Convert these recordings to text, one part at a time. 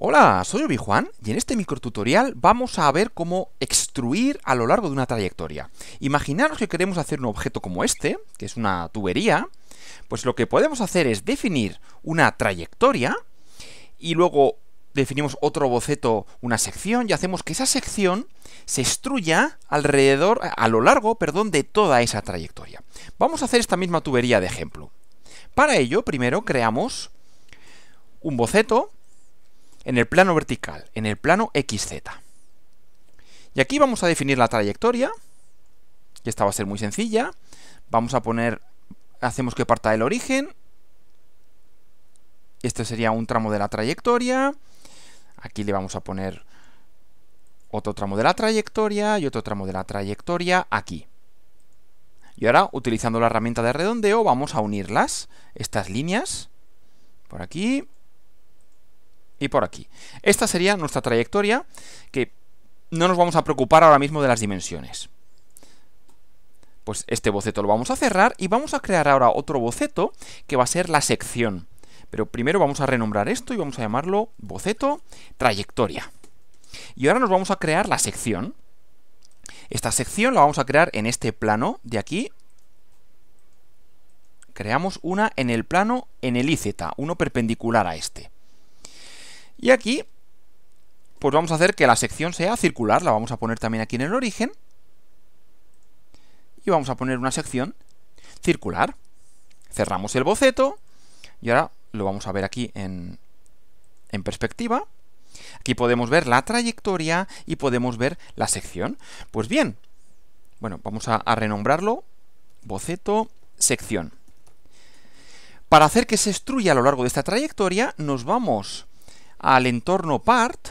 Hola, soy Obi-Juan y en este microtutorial vamos a ver cómo extruir a lo largo de una trayectoria. Imaginaros que queremos hacer un objeto como este, que es una tubería, pues lo que podemos hacer es definir una trayectoria y luego definimos otro boceto, una sección y hacemos que esa sección se extruya alrededor, a lo largo, perdón, de toda esa trayectoria. Vamos a hacer esta misma tubería de ejemplo. Para ello, primero creamos un boceto en el plano vertical, en el plano XZ. Y aquí vamos a definir la trayectoria, esta va a ser muy sencilla. Vamos a poner, hacemos que parta del origen. Este sería un tramo de la trayectoria. Aquí le vamos a poner otro tramo de la trayectoria y otro tramo de la trayectoria aquí. Y ahora, utilizando la herramienta de redondeo, vamos a unirlas, estas líneas, por aquí, y por aquí. Esta sería nuestra trayectoria que no nos vamos a preocupar ahora mismo de las dimensiones. Pues este boceto lo vamos a cerrar y vamos a crear ahora otro boceto que va a ser la sección. Pero primero vamos a renombrar esto y vamos a llamarlo boceto trayectoria. Y ahora nos vamos a crear la sección. Esta sección la vamos a crear en este plano de aquí. Creamos una en el plano en el IZ, uno perpendicular a este. Y aquí, pues vamos a hacer que la sección sea circular, la vamos a poner también aquí en el origen. Y vamos a poner una sección circular. Cerramos el boceto y ahora lo vamos a ver aquí en, perspectiva. Aquí podemos ver la trayectoria y podemos ver la sección. Pues bien, bueno, vamos a, a renombrarlo boceto sección. Para hacer que se estruya a lo largo de esta trayectoria, nos vamos al entorno part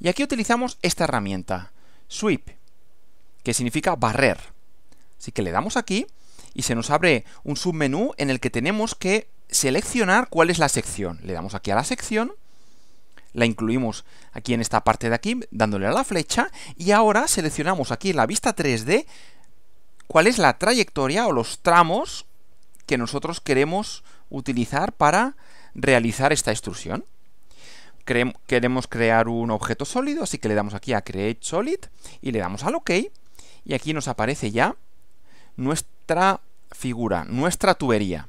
y aquí utilizamos esta herramienta, sweep, que significa barrer. Así que le damos aquí y se nos abre un submenú en el que tenemos que seleccionar cuál es la sección. Le damos aquí a la sección, la incluimos aquí en esta parte de aquí, dándole a la flecha, y ahora seleccionamos aquí en la vista 3D cuál es la trayectoria o los tramos que nosotros queremos utilizar para realizar esta extrusión queremos crear un objeto sólido, así que le damos aquí a Create Solid y le damos al OK. Y aquí nos aparece ya nuestra figura, nuestra tubería.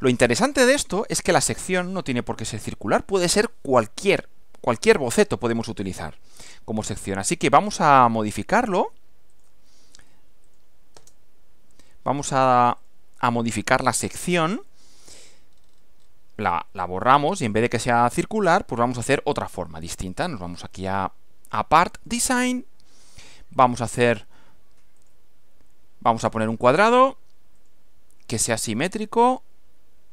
Lo interesante de esto es que la sección no tiene por qué ser circular, puede ser cualquier, cualquier boceto podemos utilizar como sección. Así que vamos a modificarlo. Vamos a, a modificar la sección la, borramos y en vez de que sea circular, pues vamos a hacer otra forma distinta. Nos vamos aquí a, apart Part Design, vamos a hacer, vamos a poner un cuadrado que sea simétrico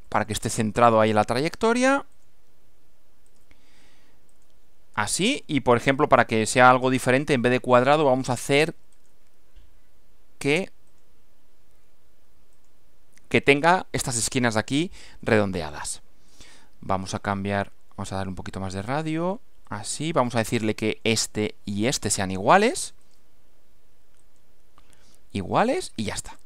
para que esté centrado ahí en la trayectoria. Así, y por ejemplo, para que sea algo diferente, en vez de cuadrado vamos a hacer que que tenga estas esquinas de aquí redondeadas. Vamos a cambiar, vamos a dar un poquito más de radio, así, vamos a decirle que este y este sean iguales. Iguales y ya está.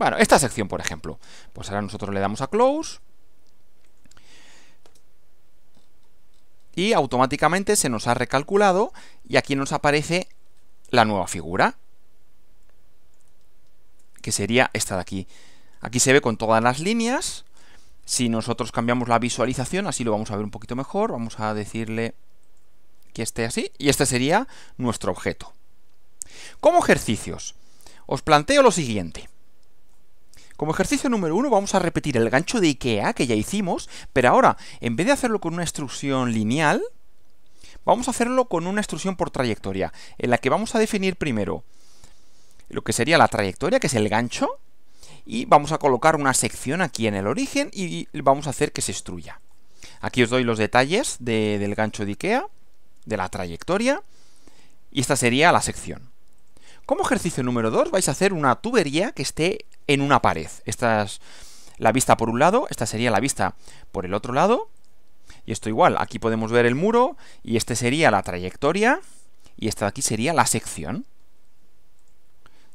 Bueno, esta sección, por ejemplo. Pues ahora nosotros le damos a close. Y automáticamente se nos ha recalculado y aquí nos aparece la nueva figura que sería esta de aquí. Aquí se ve con todas las líneas. Si nosotros cambiamos la visualización, así lo vamos a ver un poquito mejor. Vamos a decirle que esté así. Y este sería nuestro objeto. Como ejercicios, os planteo lo siguiente. Como ejercicio número uno vamos a repetir el gancho de Ikea que ya hicimos, pero ahora, en vez de hacerlo con una extrusión lineal, vamos a hacerlo con una extrusión por trayectoria, en la que vamos a definir primero lo que sería la trayectoria, que es el gancho, y vamos a colocar una sección aquí en el origen y vamos a hacer que se estruya. Aquí os doy los detalles del gancho de Ikea, de la trayectoria, y esta sería la sección. Como ejercicio número 2 vais a hacer una tubería que esté en una pared. Esta es la vista por un lado, esta sería la vista por el otro lado, y esto igual, aquí podemos ver el muro, y este sería la trayectoria, y esta de aquí sería la sección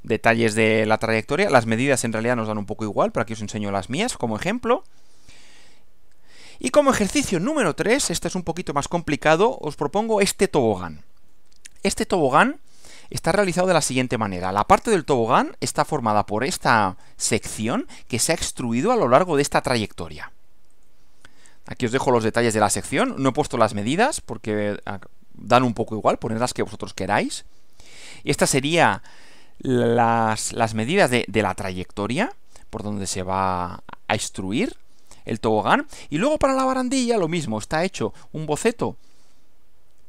detalles de la trayectoria. Las medidas en realidad nos dan un poco igual, pero aquí os enseño las mías como ejemplo. Y como ejercicio número 3, este es un poquito más complicado, os propongo este tobogán. Este tobogán está realizado de la siguiente manera. La parte del tobogán está formada por esta sección que se ha extruido a lo largo de esta trayectoria. Aquí os dejo los detalles de la sección. No he puesto las medidas porque ah, dan un poco igual, las que vosotros queráis. Esta sería las, medidas de, la trayectoria por donde se va a instruir el tobogán. Y luego para la barandilla lo mismo, está hecho un boceto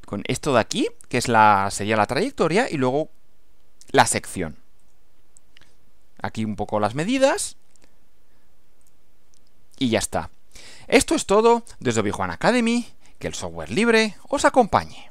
con esto de aquí, que es la, sería la trayectoria, y luego la sección. Aquí un poco las medidas. Y ya está. Esto es todo desde obi Academy, que el software libre os acompañe.